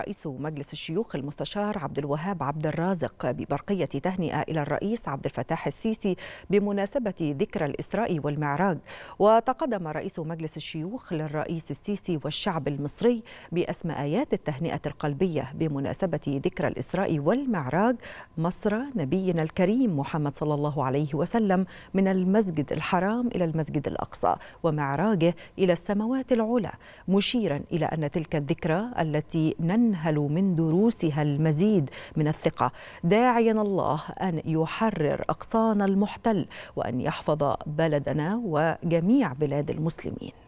رئيس مجلس الشيوخ المستشار عبد الوهاب عبد الرازق ببرقية تهنئة إلى الرئيس عبد الفتاح السيسي بمناسبة ذكرى الإسراء والمعراج وتقدم رئيس مجلس الشيوخ للرئيس السيسي والشعب المصري بأسم آيات التهنئة القلبية بمناسبة ذكرى الإسراء والمعراج مصر نبينا الكريم محمد صلى الله عليه وسلم من المسجد الحرام إلى المسجد الأقصى ومعراجه إلى السماوات العلى مشيرا إلى أن تلك الذكرى التي نن ينهل من دروسها المزيد من الثقة داعيا الله أن يحرر أقصان المحتل وأن يحفظ بلدنا وجميع بلاد المسلمين